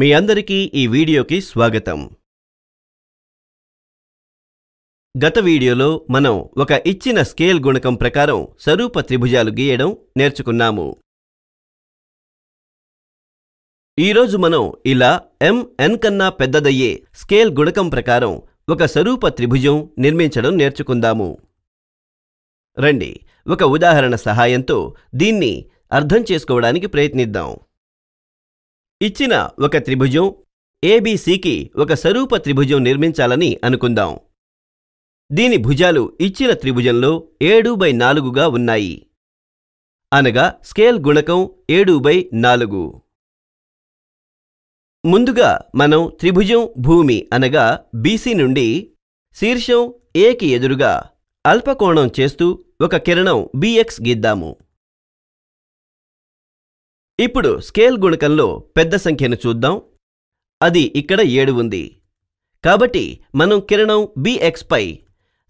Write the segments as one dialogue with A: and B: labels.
A: మీ అందరికీ ఈ వీడియోకి స్వాగతం గత వీడియోలో మనం ఒక ఇచ్చిన స్కేల్ గుణకం ప్రకారం సరూప త్రిభుజాలు గీయడం నేర్చుకున్నాము ఈరోజు మనం ఇలా ఎం ఎన్ కన్నా పెద్దదయ్యే స్కేల్ గుణకం ప్రకారం ఒక సరూప త్రిభుజం నిర్మించడం నేర్చుకుందాము రండి ఒక ఉదాహరణ సహాయంతో దీన్ని అర్థం చేసుకోవడానికి ప్రయత్నిద్దాం ఇచ్చిన ఒక త్రిభుజం ఏబిసికి ఒక సరూప త్రిభుజం నిర్మించాలని అనుకుందాం దీని భుజాలు ఇచ్చిన త్రిభుజంలో ఏడు బై నాలుగుగా ఉన్నాయి అనగా స్కేల్ గుణకం ఏడు బై నాలుగు ముందుగా మనం త్రిభుజం భూమి అనగా బీసీ నుండి శీర్షం ఏకి ఎదురుగా అల్పకోణం చేస్తూ ఒక కిరణం బిఎక్స్ గీద్దాము ఇప్పుడు స్కేల్ గుణకంలో పెద్ద సంఖ్యను చూద్దాం అది ఇక్కడ ఏడు ఉంది కాబట్టి మనం కిరణం పై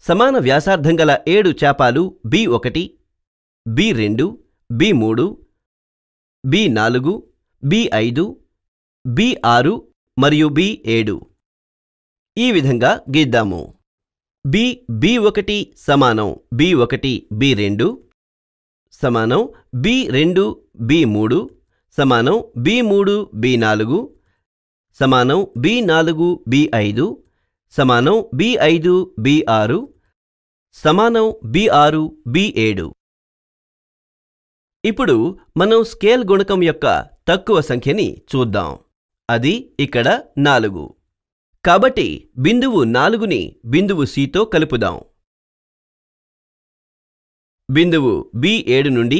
A: సమాన వ్యాసార్థం గల ఏడు చేపాలు బి ఒకటి బి రెండు బి మూడు బి నాలుగు బి ఐదు బి ఆరు మరియు బి ఏడు ఈ విధంగా గీద్దాము బి బి ఒకటి సమానం బి ఒకటి బి రెండు సమానం బి రెండు బి మూడు సమానం బి మూడు బి నాలుగు సమానం బి నాలుగు బి ఐదు సమానం బి ఐదు బి ఆరు సమానం బి ఆరు బి ఏడు ఇప్పుడు మనం స్కేల్ గుణకం యొక్క తక్కువ సంఖ్యని చూద్దాం అది ఇక్కడ నాలుగు కాబట్టి బిందువు నాలుగుని బిందువు సితో కలుపుదాం బిందువు బి ఏడు నుండి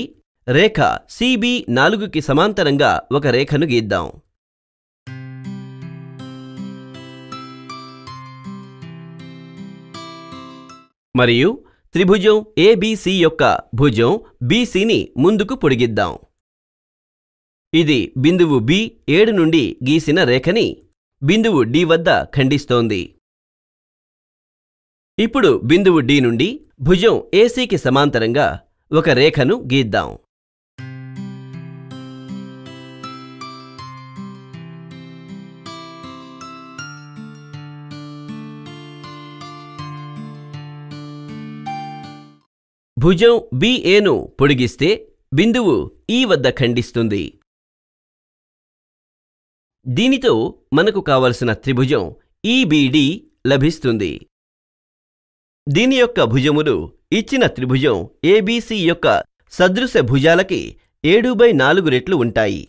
A: రేఖ సిబి నాలుగుకి సమాంతరంగా ఒక రేఖను గీద్దాం మరియు త్రిభుజం ఏబిసి యొక్క భుజం బీసీని ముందుకు పొడిగిద్దాం ఇది బిందువు బి ఏడు నుండి గీసిన రేఖని బిందువు డి వద్ద ఖండిస్తోంది ఇప్పుడు బిందువు డి నుండి భుజం ఏసీకి సమాంతరంగా ఒక రేఖను గీద్దాం భుజం బిఏను పొడిగిస్తే బిందువు ఈ వద్ద ఖండిస్తుంది దీనితో మనకు కావలసిన త్రిభుజం ఈబీడీ లభిస్తుంది దీని యొక్క భుజములు ఇచ్చిన త్రిభుజం ఏబీసీ యొక్క సదృశ భుజాలకి ఏడు బై నాలుగు రెట్లు ఉంటాయి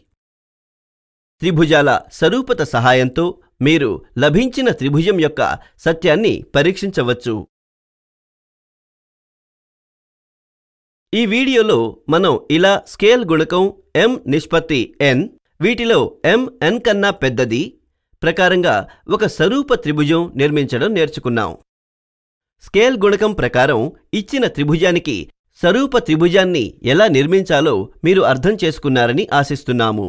A: త్రిభుజాల సరూపత సహాయంతో మీరు లభించిన త్రిభుజం యొక్క సత్యాన్ని పరీక్షించవచ్చు ఈ వీడియోలో మనం ఇలా స్కేల్ గుణకం ఎం నిష్పత్తి ఎన్ వీటిలో ఎం ఎన్ కన్నా పెద్దది ప్రకారంగా ఒక స్వరూప త్రిభుజం నిర్మించడం నేర్చుకున్నాం స్కేల్ గుణకం ప్రకారం ఇచ్చిన త్రిభుజానికి సరూప త్రిభుజాన్ని ఎలా నిర్మించాలో మీరు అర్థం చేసుకున్నారని ఆశిస్తున్నాము